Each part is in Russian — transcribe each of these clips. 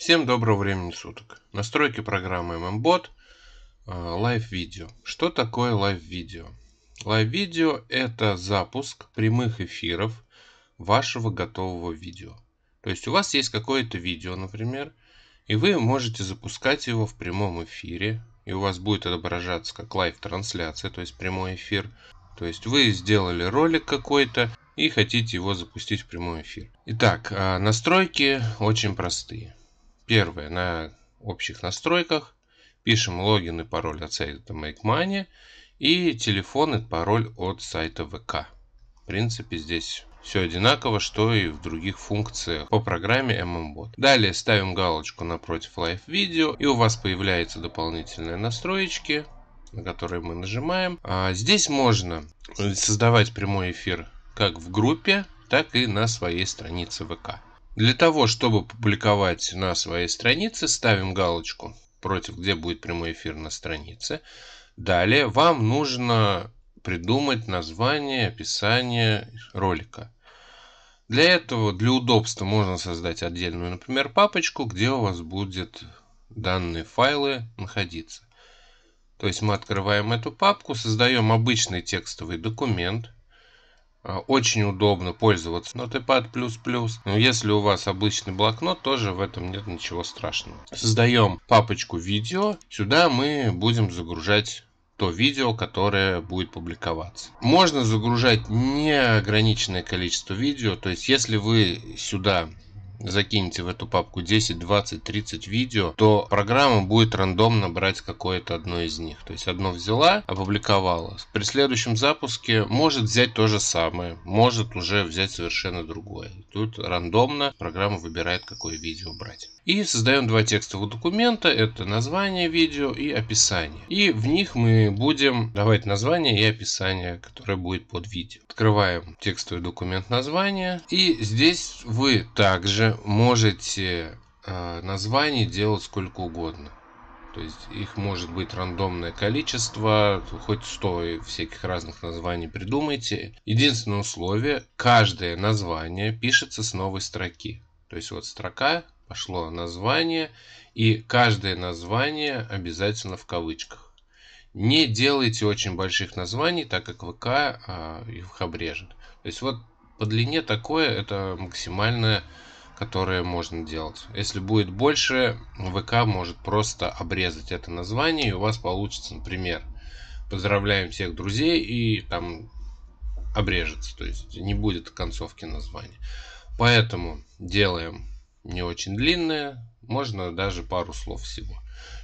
Всем доброго времени суток. Настройки программы MMBot, э, Live Video. Что такое Live Video? Live Video это запуск прямых эфиров вашего готового видео. То есть у вас есть какое-то видео, например, и вы можете запускать его в прямом эфире, и у вас будет отображаться как лайв-трансляция, то есть прямой эфир. То есть вы сделали ролик какой-то, и хотите его запустить в прямой эфир. Итак, э, настройки очень простые. Первое, на общих настройках пишем логин и пароль от сайта MakeMoney и телефон и пароль от сайта ВК. В принципе, здесь все одинаково, что и в других функциях по программе MMBot. Далее ставим галочку напротив Live Video и у вас появляются дополнительные настройки, на которые мы нажимаем. А здесь можно создавать прямой эфир как в группе, так и на своей странице ВК. Для того, чтобы публиковать на своей странице, ставим галочку против, где будет прямой эфир на странице. Далее вам нужно придумать название, описание ролика. Для этого, для удобства, можно создать отдельную, например, папочку, где у вас будут данные файлы находиться. То есть мы открываем эту папку, создаем обычный текстовый документ – а, очень удобно пользоваться Notepad++. Но если у вас обычный блокнот, тоже в этом нет ничего страшного. Создаем папочку видео. Сюда мы будем загружать то видео, которое будет публиковаться. Можно загружать неограниченное количество видео, то есть если вы сюда закинете в эту папку 10, 20, 30 видео, то программа будет рандомно брать какое-то одно из них. То есть одно взяла, опубликовала. При следующем запуске может взять то же самое, может уже взять совершенно другое. Тут рандомно программа выбирает, какое видео брать. И создаем два текстовых документа. Это название видео и описание. И в них мы будем давать название и описание, которое будет под видео. Открываем текстовый документ название И здесь вы также вы можете э, названий делать сколько угодно. То есть их может быть рандомное количество, хоть 100 всяких разных названий придумайте. Единственное условие, каждое название пишется с новой строки. То есть вот строка, пошло название, и каждое название обязательно в кавычках. Не делайте очень больших названий, так как ВК а, их обрежет. То есть вот по длине такое, это максимальное которые можно делать. Если будет больше, ВК может просто обрезать это название, и у вас получится, например, поздравляем всех друзей, и там обрежется, то есть не будет концовки названия. Поэтому делаем не очень длинное, можно даже пару слов всего.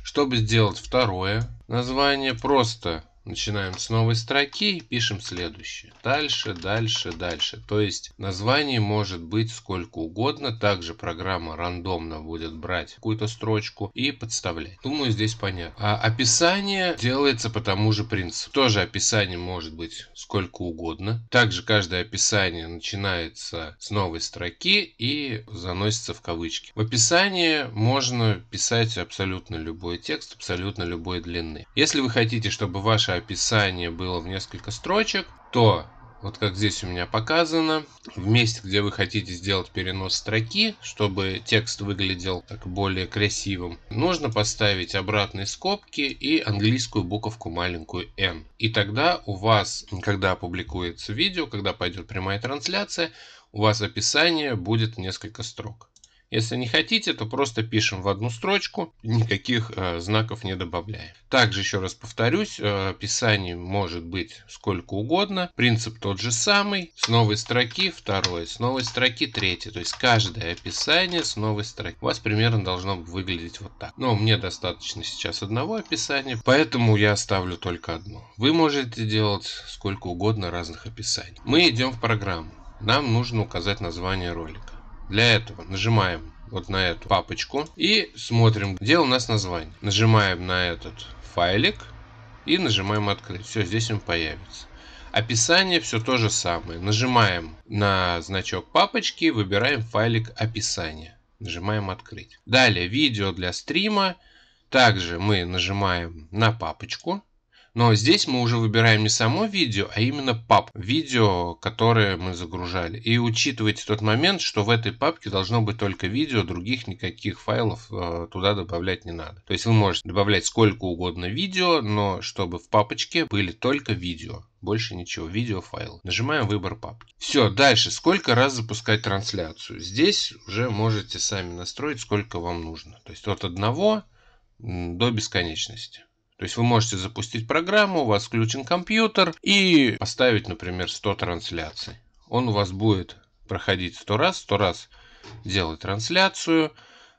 Чтобы сделать второе название, просто Начинаем с новой строки и пишем следующее. Дальше, дальше, дальше. То есть название может быть сколько угодно. Также программа рандомно будет брать какую-то строчку и подставлять. Думаю, здесь понятно. А описание делается по тому же принципу. Тоже описание может быть сколько угодно. Также каждое описание начинается с новой строки и заносится в кавычки. В описании можно писать абсолютно любой текст, абсолютно любой длины. Если вы хотите, чтобы ваше описание было в несколько строчек, то вот как здесь у меня показано, в месте, где вы хотите сделать перенос строки, чтобы текст выглядел так более красивым, нужно поставить обратные скобки и английскую буковку маленькую n. И тогда у вас, когда опубликуется видео, когда пойдет прямая трансляция, у вас описание будет несколько строк. Если не хотите, то просто пишем в одну строчку, никаких э, знаков не добавляем. Также еще раз повторюсь, э, писаний может быть сколько угодно. Принцип тот же самый. С новой строки второй, с новой строки третий. То есть каждое описание с новой строки. У вас примерно должно выглядеть вот так. Но мне достаточно сейчас одного описания, поэтому я оставлю только одно. Вы можете делать сколько угодно разных описаний. Мы идем в программу. Нам нужно указать название ролика. Для этого нажимаем вот на эту папочку и смотрим, где у нас название. Нажимаем на этот файлик и нажимаем открыть. Все, здесь он появится. Описание все то же самое. Нажимаем на значок папочки, выбираем файлик описания. Нажимаем открыть. Далее видео для стрима. Также мы нажимаем на папочку но здесь мы уже выбираем не само видео, а именно пап видео, которое мы загружали. И учитывайте тот момент, что в этой папке должно быть только видео, других никаких файлов э, туда добавлять не надо. То есть вы можете добавлять сколько угодно видео, но чтобы в папочке были только видео больше ничего, видеофайл. Нажимаем выбор папки. Все, дальше, сколько раз запускать трансляцию. Здесь уже можете сами настроить, сколько вам нужно. То есть от одного до бесконечности. То есть вы можете запустить программу, у вас включен компьютер и поставить, например, 100 трансляций. Он у вас будет проходить 100 раз, 100 раз делать трансляцию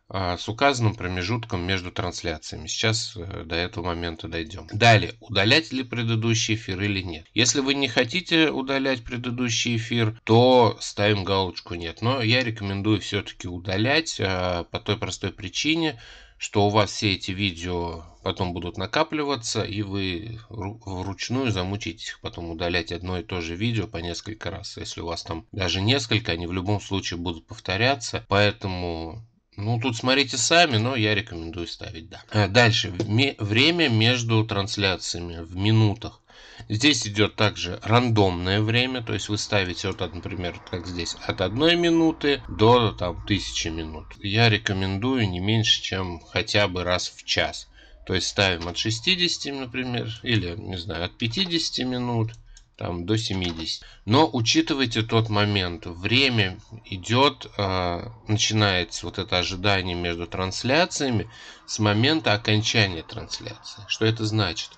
а, с указанным промежутком между трансляциями. Сейчас э, до этого момента дойдем. Далее, удалять ли предыдущий эфир или нет. Если вы не хотите удалять предыдущий эфир, то ставим галочку «нет». Но я рекомендую все-таки удалять а, по той простой причине, что у вас все эти видео потом будут накапливаться, и вы вручную замучитесь их потом удалять одно и то же видео по несколько раз. Если у вас там даже несколько, они в любом случае будут повторяться, поэтому ну, тут смотрите сами, но я рекомендую ставить «да». А дальше. Время между трансляциями в минутах. Здесь идет также рандомное время, то есть вы ставите вот, например, как здесь, от одной минуты до там тысячи минут. Я рекомендую не меньше, чем хотя бы раз в час. То есть ставим от 60, например, или, не знаю, от 50 минут там до 70. Но учитывайте тот момент, время идет, э, начинается вот это ожидание между трансляциями с момента окончания трансляции. Что это значит?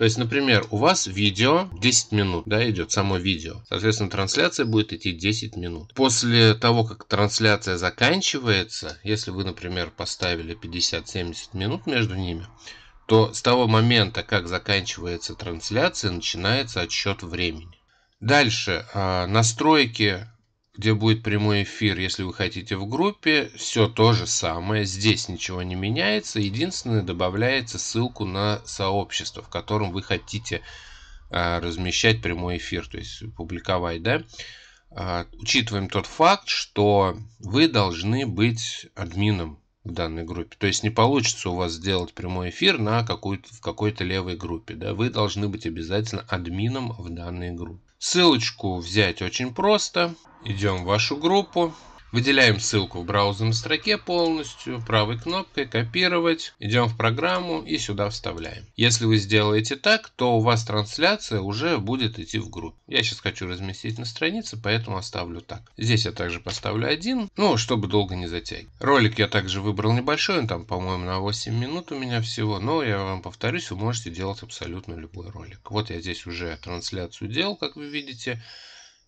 То есть, например, у вас видео 10 минут, да, идет само видео. Соответственно, трансляция будет идти 10 минут. После того, как трансляция заканчивается, если вы, например, поставили 50-70 минут между ними, то с того момента, как заканчивается трансляция, начинается отсчет времени. Дальше, а, настройки где будет прямой эфир, если вы хотите в группе, все то же самое, здесь ничего не меняется, единственное, добавляется ссылку на сообщество, в котором вы хотите а, размещать прямой эфир, то есть публиковать, да. А, учитываем тот факт, что вы должны быть админом в данной группе. То есть не получится у вас сделать прямой эфир на какой-то, в какой-то левой группе. Да? Вы должны быть обязательно админом в данной группе. Ссылочку взять очень просто. Идем в вашу группу, выделяем ссылку в браузерной строке полностью, правой кнопкой «Копировать», идем в программу и сюда вставляем. Если вы сделаете так, то у вас трансляция уже будет идти в группу. Я сейчас хочу разместить на странице, поэтому оставлю так. Здесь я также поставлю один, ну, чтобы долго не затягивать. Ролик я также выбрал небольшой, он там, по-моему, на 8 минут у меня всего, но я вам повторюсь, вы можете делать абсолютно любой ролик. Вот я здесь уже трансляцию делал, как вы видите.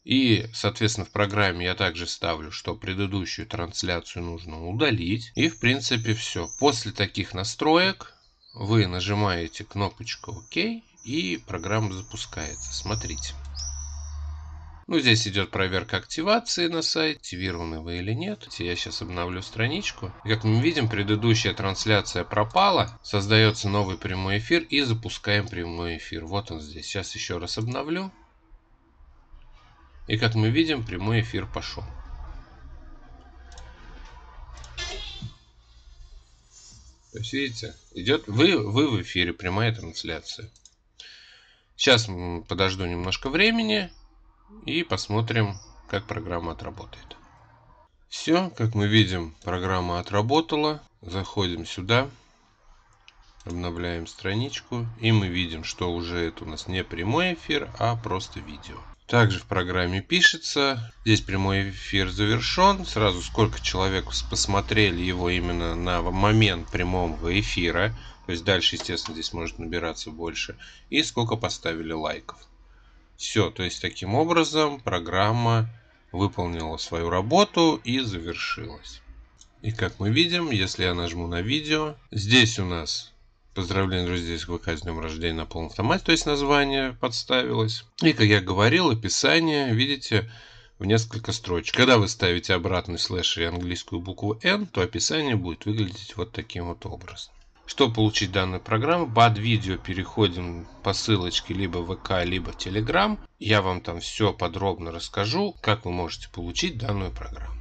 И, соответственно, в программе я также ставлю, что предыдущую трансляцию нужно удалить. И, в принципе, все. После таких настроек вы нажимаете кнопочку ОК и программа запускается. Смотрите. Ну, здесь идет проверка активации на сайте, активированы вы или нет. Я сейчас обновлю страничку. как мы видим, предыдущая трансляция пропала. Создается новый прямой эфир и запускаем прямой эфир. Вот он здесь. Сейчас еще раз обновлю. И как мы видим, прямой эфир пошел. То есть, видите, идет вы, вы в эфире, прямая трансляция. Сейчас подожду немножко времени и посмотрим, как программа отработает. Все, как мы видим, программа отработала. Заходим сюда, обновляем страничку, и мы видим, что уже это у нас не прямой эфир, а просто видео. Также в программе пишется. Здесь прямой эфир завершен. Сразу сколько человек посмотрели его именно на момент прямого эфира. То есть дальше, естественно, здесь может набираться больше. И сколько поставили лайков. Все, то есть таким образом программа выполнила свою работу и завершилась. И как мы видим, если я нажму на видео, здесь у нас Поздравляю, друзья, с ВК с днем рождения на полном автомате, то есть название подставилось. И, как я говорил, описание, видите, в несколько строчек. Когда вы ставите обратный слэш и английскую букву N, то описание будет выглядеть вот таким вот образом. Чтобы получить данную программу, под видео переходим по ссылочке либо в ВК, либо в Телеграм. Я вам там все подробно расскажу, как вы можете получить данную программу.